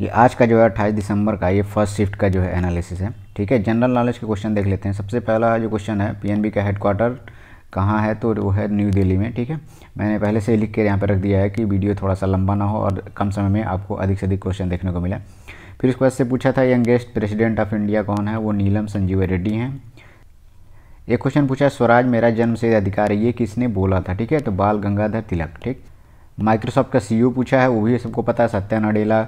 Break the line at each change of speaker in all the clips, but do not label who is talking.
ये आज का जो है अट्ठाईस दिसंबर का ये फर्स्ट शिफ्ट का जो है एनालिसिस है ठीक है जनरल नॉलेज के क्वेश्चन देख लेते हैं सबसे पहला जो क्वेश्चन है पीएनबी का हेडक्वार्टर कहाँ है तो वो है न्यू दिल्ली में ठीक है मैंने पहले से लिख के यहाँ पर रख दिया है कि वीडियो थोड़ा सा लंबा ना हो और कम समय में आपको अधिक से अधिक क्वेश्चन देखने को मिला फिर उसके बाद से पूछा था यंगेस्ट प्रेसिडेंट ऑफ इंडिया कौन है वो नीलम संजीव रेड्डी हैं एक क्वेश्चन पूछा स्वराज मेरा जन्म से अधिकार है ये किसने बोला था ठीक है तो बाल गंगाधर तिलक ठीक माइक्रोसॉफ्ट का सीईओ e पूछा है वो भी सबको पता है सत्या नडेला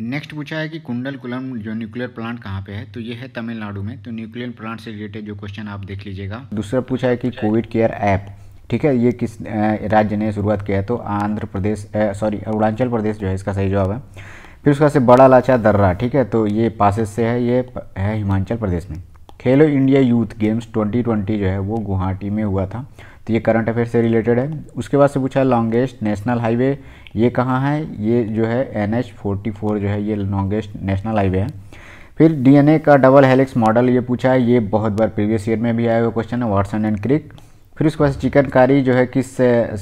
नेक्स्ट पूछा है कि कुंडल कुलम जो न्यूक्लियर प्लांट कहाँ पे है तो ये है तमिलनाडु में तो न्यूक्लियर प्लांट से रिलेटेड जो क्वेश्चन आप देख लीजिएगा दूसरा पूछा है कि कोविड केयर ऐप ठीक है ये किस राज्य ने शुरुआत किया है तो आंध्र प्रदेश सॉरी अरुणाचल प्रदेश जो है इसका सही जवाब है फिर उसका से बड़ा लाचा दर्रा ठीक है तो ये पासेस से है ये है हिमाचल प्रदेश में खेलो इंडिया यूथ गेम्स 2020 जो है वो गुवाहाटी में हुआ था तो ये करंट अफेयर से रिलेटेड है उसके बाद से पूछा लॉन्गेस्ट नेशनल हाईवे ये कहाँ है ये जो है एन एच फोर्टी फोर जो है ये लॉन्गेस्ट नेशनल हाईवे है फिर डीएनए का डबल हेलिक्स मॉडल ये पूछा है ये बहुत बार प्रीवियस ईयर में भी आया हुआ क्वेश्चन है वाटसन एंड क्रिक फिर उसके बाद चिकनकारी जो है किस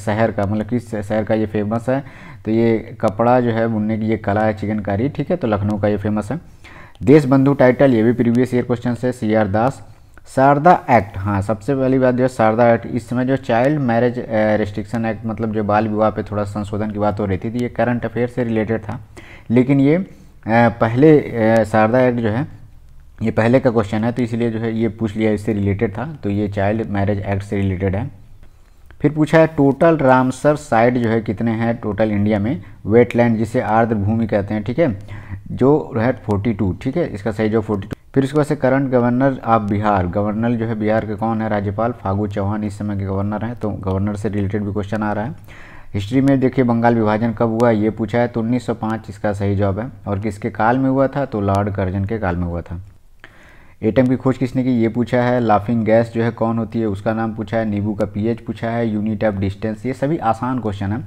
शहर का मतलब किस शहर का ये फेमस है तो ये कपड़ा जो है बुनने की ये कला है चिकनकारी ठीक है तो लखनऊ का ये फेमस है देश बंधु टाइटल ये भी प्रीवियस ईयर क्वेश्चन है C R Das Sharda act हाँ सबसे पहली बात जो है शारदा एक्ट इस समय जो चाइल्ड मैरिज रिस्ट्रिक्शन एक्ट मतलब जो बाल विवाह पे थोड़ा संशोधन की बात हो रही थी तो ये करंट अफेयर से रिलेटेड था लेकिन ये पहले शारदा एक्ट जो है ये पहले का क्वेश्चन है तो इसलिए जो है ये पूछ लिया इससे रिलेटेड था तो ये चाइल्ड मैरिज एक्ट से रिलेटेड है फिर पूछा है टोटल रामसर साइट जो है कितने हैं टोटल इंडिया में वेटलैंड जिसे आर्द्र भूमि कहते हैं ठीक है जो है फोर्टी ठीक है इसका सही जो फोर्टी फिर उसके बाद से current governor of Bihar governor जो है बिहार के कौन है राज्यपाल फागू चौहान इस समय के गवर्नर हैं तो गवर्नर से रिलेटेड भी क्वेश्चन आ रहा है हिस्ट्री में देखिए बंगाल विभाजन कब हुआ ये पूछा है तो 1905 इसका सही जवाब है और किसके काल में हुआ था तो लॉर्ड कर्जन के काल में हुआ था एटम की खोज किसने की ये पूछा है लाफिंग गैस जो है कौन होती है उसका नाम पूछा है नींबू का पीएच पूछा है यूनिट ऑफ डिस्टेंस ये सभी आसान क्वेश्चन है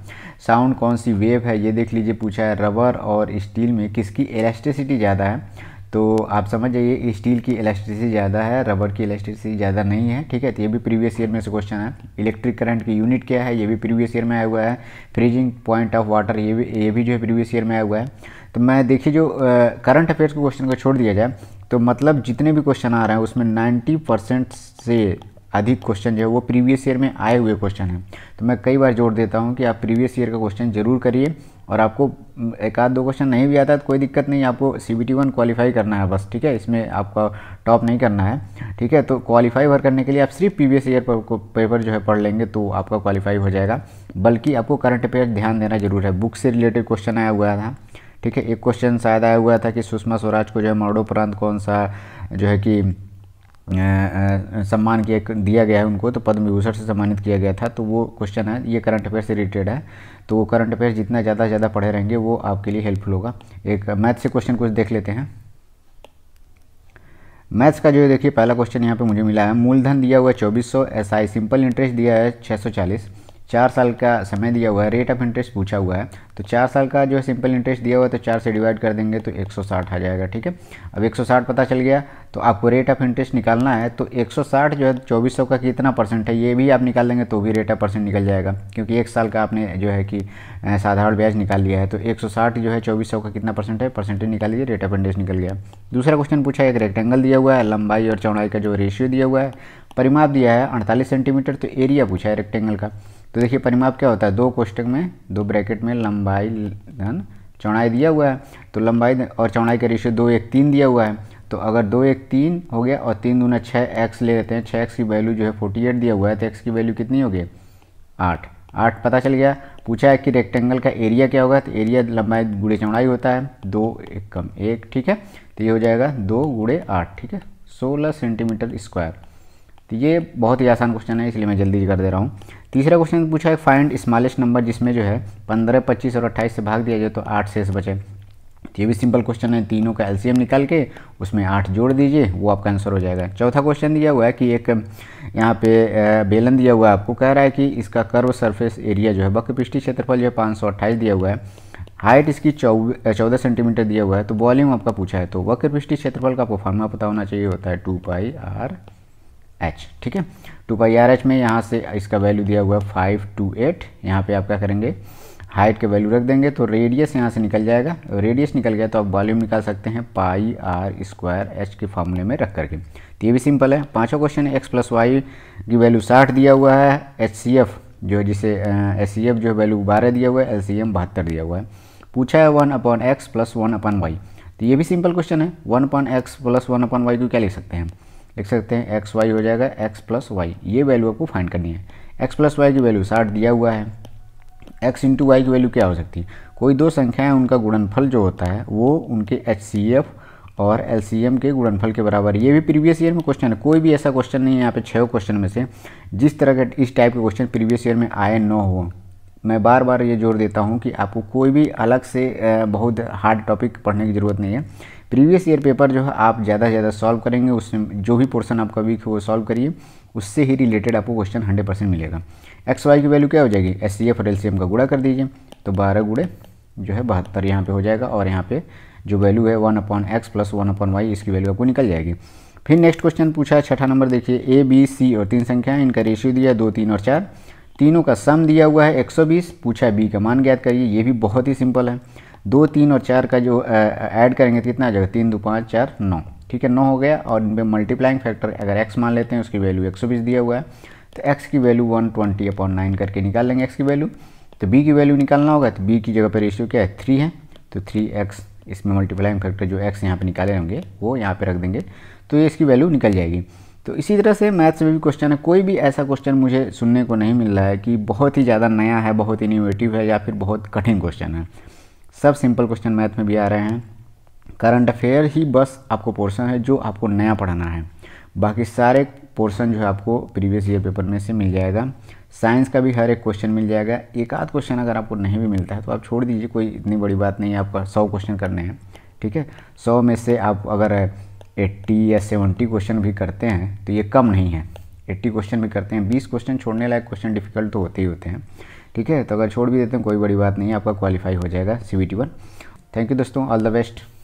साउंड कौन सी वेव है ये देख लीजिए पूछा है रबर और स्टील में किसकी इलेक्ट्रिसिटी ज़्यादा है तो आप समझ जाइए स्टील की इलेक्ट्रिसिटी ज़्यादा है रबर की इलेक्ट्रिसिटी ज़्यादा नहीं है ठीक है तो ये भी प्रीवियस ईयर में से क्वेश्चन है इलेक्ट्रिक करंट की यूनिट क्या है ये भी प्रीवियस ईयर में आया हुआ है फ्रीजिंग पॉइंट ऑफ वाटर ये भी ये भी जो है प्रीवियस ईयर में आया हुआ है तो मैं देखिए जो करंट अफेयर्स के क्वेश्चन को छोड़ दिया जाए तो मतलब जितने भी क्वेश्चन आ रहे हैं उसमें नाइन्टी से अधिक क्वेश्चन जो है वो प्रीवियस ईयर में आए हुए क्वेश्चन हैं तो मैं कई बार जोड़ देता हूँ कि आप प्रीवियस ईयर का क्वेश्चन जरूर करिए और आपको एक आध दो क्वेश्चन नहीं भी आता तो कोई दिक्कत नहीं आपको C B T one qualify करना है बस ठीक है इसमें आपका टॉप नहीं करना है ठीक है तो क्वालिफाई भर करने के लिए आप सिर्फ प्रीवियस ईयर पेपर जो है पढ़ लेंगे तो आपका क्वालिफाई हो जाएगा बल्कि आपको करंट अफेयर ध्यान देना जरूर है बुक से रिलेटेड क्वेश्चन आया हुआ था ठीक है एक क्वेश्चन शायद आया हुआ था कि सुषमा स्वराज को जो है मरणोपरांत कौन सा जो है कि सम्मान किया दिया गया है उनको तो पद्म विभूषण से सम्मानित किया गया था तो वो क्वेश्चन है ये करंट अफेयर से रिलेटेड है तो वो करंट अफेयर जितना ज़्यादा ज़्यादा पढ़े रहेंगे वो आपके लिए हेल्पफुल होगा एक मैथ से क्वेश्चन कुछ देख लेते हैं मैथ्स का जो देखिए पहला क्वेश्चन यहाँ पे मुझे मिला है मूलधन दिया हुआ है चौबीस सौ एस आई सिंपल इंटरेस्ट दिया है छः सौ चालीस चार साल का समय दिया हुआ है रेट ऑफ इंटरेस्ट पूछा हुआ है तो चार साल का जो है सिंपल इंटरेस्ट दिया हुआ है तो चार से डिवाइड कर देंगे तो 160 आ जाएगा ठीक है अब 160 पता चल गया तो आपको रेट ऑफ इंटरेस्ट निकालना है तो 160 जो है चौबीस का कितना परसेंट है ये भी आप निकाल लेंगे तो भी रेट ऑफ परसेंट निकल जाएगा क्योंकि एक साल का आपने जो है कि साधारण ब्याज निकाल लिया है तो 160 जो है चौबीस का कितना परसेंट है परसेंटेज निकाल लीजिए रेट ऑफ इंटरेस्ट निकल गया दूसरा क्वेश्चन पूछा है एक रेक्टेंगल दिया हुआ है लंबाई और चौड़ाई का जो रेशियो दिया हुआ है परिमाप दिया है अड़तालीस सेंटीमीटर तो एरिया पूछा है रेक्टेंगल का तो देखिए परिमाप क्या होता है दो कोष्टक में दो ब्रैकेट में लंबाई धन चौड़ाई दिया हुआ है तो लंबाई और चौड़ाई का रेशियो दो एक तीन दिया हुआ है तो अगर दो एक तीन हो गया और तीन दूना छः एक्स ले लेते हैं छः एक्स की वैल्यू जो है फोर्टी एट दिया हुआ है तो एक्स की वैल्यू कितनी होगी आठ आठ पता चल गया पूछा है कि रेक्टेंगल का एरिया क्या होगा तो एरिया लंबाई गुड़े चौड़ाई होता है दो एक कम एक ठीक है तो ये हो जाएगा दो गुड़े आठ ठीक है सोलह सेंटीमीटर स्क्वायर तो ये बहुत ही आसान क्वेश्चन है इसलिए मैं जल्दी कर दे रहा हूँ तीसरा क्वेश्चन पूछा है फाइंड स्मॉलेस्ट नंबर जिसमें जो है पंद्रह पच्चीस और अट्ठाईस से भाग दिया जाए तो आठ से बचे ये भी सिंपल क्वेश्चन है तीनों का एलसीएम निकाल के उसमें आठ जोड़ दीजिए वो आपका आंसर हो जाएगा चौथा क्वेश्चन दिया हुआ है कि एक यहाँ पे बेलन दिया हुआ है आपको कह रहा है कि इसका कर्व सरफेस एरिया जो है बकपृष्ठी क्षेत्रफल जो है पाँच दिया हुआ है हाइट इसकी चौदह सेंटीमीटर दिया हुआ है तो वॉल्यूम आपका पूछा है तो वक्रपृष्ठी क्षेत्रफल का आपको फॉर्मा पता होना चाहिए होता है टू पाई आर एच ठीक है टू पाई आर एच में यहाँ से इसका वैल्यू दिया हुआ है फाइव टू एट यहाँ पे क्या करेंगे हाइट के वैल्यू रख देंगे तो रेडियस यहाँ से निकल जाएगा रेडियस निकल गया तो आप वॉल्यूम निकाल सकते हैं पाई आर स्क्वायर एच के फॉर्मूले में रख करके तो ये भी सिंपल है पाँचों क्वेश्चन है एक्स प्लस वाई की वैल्यू साठ दिया हुआ है एच सी एफ जो जिसे एच सी एफ जो वैल्यू बारह दिया हुआ है एल सी एम बहत्तर दिया हुआ है पूछा है one upon X plus one upon Y तो ये भी सिंपल क्वेश्चन है one upon X plus one upon Y को क्या लिख सकते हैं लिख सकते हैं एक्स वाई हो जाएगा एक्स प्लस वाई ये वैल्यू आपको फाइंड करनी है एक्स प्लस वाई की वैल्यू साठ दिया हुआ है एक्स इंटू वाई की वैल्यू क्या हो सकती है कोई दो संख्याएं उनका गुणनफल जो होता है वो उनके एच सी एफ़ और एल के गुणनफल के बराबर ये भी प्रीवियस ईयर में क्वेश्चन है कोई भी ऐसा क्वेश्चन नहीं है यहाँ पे छः क्वेश्चन में से जिस तरह के इस टाइप के क्वेश्चन प्रीवियस ईयर में आए न हो मैं बार बार ये जोर देता हूँ कि आपको कोई भी अलग से बहुत हार्ड टॉपिक पढ़ने की ज़रूरत नहीं है प्रीवियस ईयर पेपर जो है आप ज़्यादा से ज़्यादा सॉल्व करेंगे उसमें जो भी पोर्सन आपका वीक है वो सॉल्व करिए उससे ही रिलेटेड आपको क्वेश्चन हंड्रेड परसेंट मिलेगा एक्स वाई की वैल्यू क्या हो जाएगी एस सी एफ और एल सी एम का गुड़ा कर दीजिए तो बारह गुड़े जो है बहत्तर यहाँ पे हो जाएगा और यहाँ पे जो वैल्यू है one upon X plus one upon Y इसकी वैल्यू आपको निकल जाएगी फिर नेक्स्ट क्वेश्चन पूछा है छठा नंबर देखिए ए बी सी और तीन संख्याएं इनका रेशियो दिया है दो तीन और चार तीनों का सम दिया हुआ है बीस पूछा है बी का मान ज्ञात करिए ये भी बहुत ही सिंपल है दो तीन और चार का जो ऐड करेंगे तो कितना आ जाएगा तीन दो पाँच चार नौ ठीक है नौ हो गया और इन पर मल्टीप्लाइंग फैक्टर अगर एक्स मान लेते हैं उसकी वैल्यू बीस दिया हुआ है तो एक्स की value one twenty upon nine करके निकाल लेंगे एक्स की वैल्यू तो बी की वैल्यू निकालना होगा तो बी की जगह पर रेशियो क्या है थ्री है तो थ्री एक्स इसमें मल्टीप्लाइंग फैक्टर जो एक्स यहाँ पे निकाले होंगे वो यहाँ पे रख देंगे तो ये इसकी वैल्यू निकल जाएगी तो इसी तरह से मैथ्स में भी क्वेश्चन है कोई भी ऐसा क्वेश्चन मुझे सुनने को नहीं मिल रहा है कि बहुत ही ज़्यादा नया है बहुत इनोवेटिव है या फिर बहुत कठिन क्वेश्चन है सब सिंपल क्वेश्चन मैथ में भी आ रहे हैं करंट अफेयर ही बस आपको पोर्शन है जो आपको नया पढ़ाना है बाकी सारे पोर्शन जो है आपको प्रीवियस ईयर पेपर में से मिल जाएगा साइंस का भी हर एक क्वेश्चन मिल जाएगा एक आध क्वेश्चन अगर आपको नहीं भी मिलता है तो आप छोड़ दीजिए कोई इतनी बड़ी बात नहीं है आपका सौ क्वेश्चन करने हैं ठीक है सौ में से आप अगर एट्टी या सेवेंटी क्वेश्चन भी करते हैं तो ये कम नहीं है एट्टी क्वेश्चन भी करते हैं बीस क्वेश्चन छोड़ने लायक क्वेश्चन डिफिकल्ट तो होते ही होते हैं ठीक है तो अगर छोड़ भी देते हैं कोई बड़ी बात नहीं है आपका क्वालिफाई हो जाएगा C B T one thank you दोस्तों ऑल द बेस्ट